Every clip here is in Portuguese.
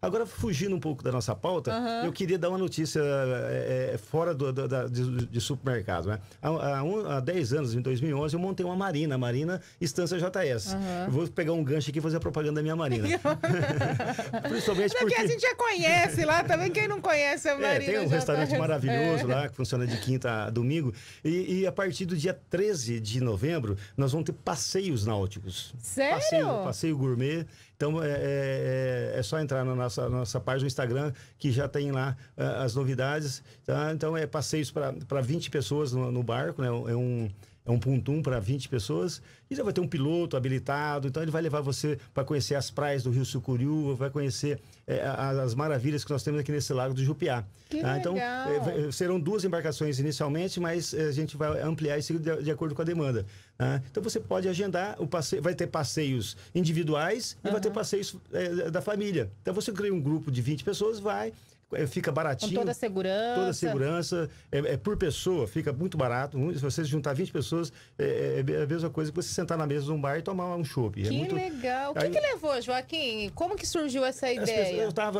Agora, fugindo um pouco da nossa pauta, uhum. eu queria dar uma notícia é, é, é, fora do, do, da, de, de, supermercado. Né? Há, há, um, há 10 anos, em 2011, eu montei uma marina, a Marina Estância JS. Uhum. Vou pegar um gancho aqui e fazer a propaganda da minha marina. Principalmente porque... porque... a gente já conhece lá também, quem não conhece a marina. É, tem um JS. restaurante tá- maravilhoso é. lá, que funciona de quinta a domingo. E, e, a partir do dia 13 de novembro, nós vamos ter passeios náuticos. Sério? Passeio, passeio gourmet. Então, é, é, é só entrar na nossa, nossa página do Instagram, que já tem lá uh, as novidades. Tá? Então, é passeios para 20 pessoas no, no barco, né? É um é um pontum para 20 pessoas, e já vai ter um piloto habilitado, então ele vai levar você para conhecer as praias do Rio Sucuriú, vai conhecer é, as, as, maravilhas que nós temos aqui nesse lago do Jupiá. Que tá? Então, é, é, serão duas embarcações inicialmente, mas é, a gente vai ampliar isso de, de acordo com a demanda. Tá? Então você pode agendar, o passeio, vai ter passeios individuais uhum. e vai ter passeios é, da família. Então você cria um grupo de 20 pessoas, vai, é, fica baratinho. Com toda a segurança. Toda a segurança. É, é, por pessoa, fica muito barato. Se você juntar 20 pessoas, é, é, é a mesma coisa que você sentar na mesa de um bar e tomar um chopp. É que muito... legal. O Aí... que, levou, Joaquim? Como que surgiu essa ideia? Pessoas, eu estava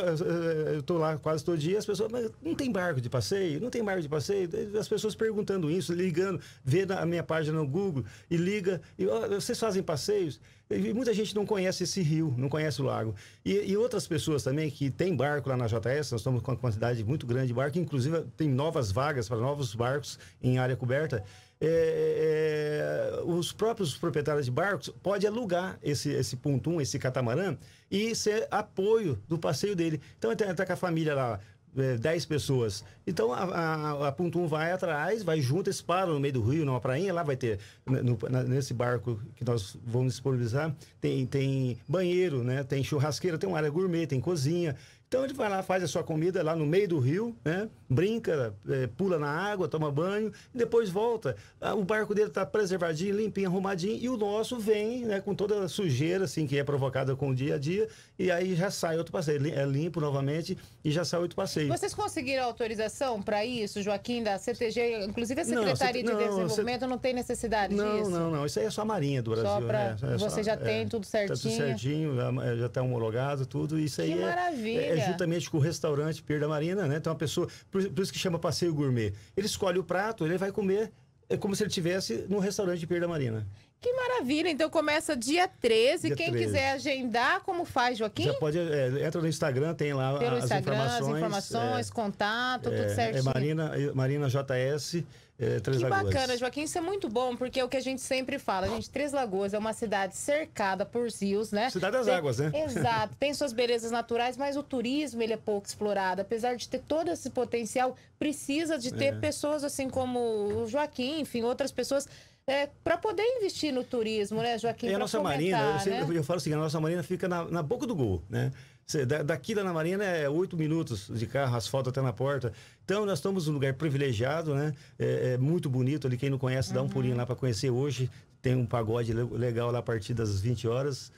eu estou lá quase todo dia, as pessoas, mas não tem barco de passeio? Não tem barco de passeio? As pessoas perguntando isso, ligando, vê a minha página no Google e liga. E, vocês fazem passeios? E muita gente não conhece esse rio, não conhece o lago. E, e outras pessoas também que tem barco lá na JS, nós estamos estamos com uma quantidade muito grande de barcos, inclusive tem novas vagas para novos barcos em área coberta. É, é, os próprios proprietários de barcos podem alugar esse, esse pontum, esse catamarã, e ser apoio do passeio dele. Então, ele está com a família lá, 10 é, pessoas. Então a, a, a Pontum vai atrás, vai junto, eles param no meio do rio, numa prainha, lá vai ter, né, no, na, nesse barco que nós vamos disponibilizar, tem, tem banheiro, né? tem churrasqueira, tem uma área gourmet, tem cozinha. Então ele vai lá, faz a sua comida lá no meio do rio, né? brinca, é, pula na água, toma banho, e depois volta. Ah, o barco dele está preservadinho, limpinho, arrumadinho, e o nosso vem né, com toda a sujeira assim, que é provocada com o dia a dia, e aí já sai outro passeio. É limpo novamente e já sai outro passeio. Vocês conseguiram autorização para isso, Joaquim, da CTG? Inclusive a Secretaria não, de não, Desenvolvimento não tem necessidade não, disso? Não, não, não. Isso aí é só a Marinha do Brasil. Só pra... né? É você só, já é, tem tudo certinho? Tá tudo certinho, já está é, homologado, tudo. Isso aí que é, maravilha! É, juntamente com o restaurante Pier da Marina, né? Então a pessoa, por, por isso que chama passeio gourmet. Ele escolhe o prato, ele vai comer é como se ele tivesse num restaurante de Pier da Marina. Que maravilha! Então começa dia 13. Dia Quem 13. quiser agendar, como faz, Joaquim? Já pode, é, entra no Instagram, tem lá Pelo as Instagram, informações. As informações, é, contato, é, tudo é certinho. É Marina, Marina JS. É, Três que Lagoas. bacana, Joaquim, isso é muito bom, porque é o que a gente sempre fala, a gente, Três Lagoas é uma cidade cercada por rios, né? Cidade das tem, águas, né? Exato, tem suas belezas naturais, mas o turismo, ele é pouco explorado, apesar de ter todo esse potencial, precisa de ter é. pessoas assim como o Joaquim, enfim, outras pessoas é, para poder investir no turismo, né, Joaquim? É a nossa marina, eu, sempre, né? eu, falo o seguinte, a nossa marina fica na, na boca do gol, né? daqui da Marina é oito minutos de carro, asfalto até na porta. Então, nós estamos num lugar privilegiado, né? É, é muito bonito ali. Quem não conhece, dá uhum. um pulinho lá para conhecer hoje. Tem um pagode legal lá a partir das 20 horas.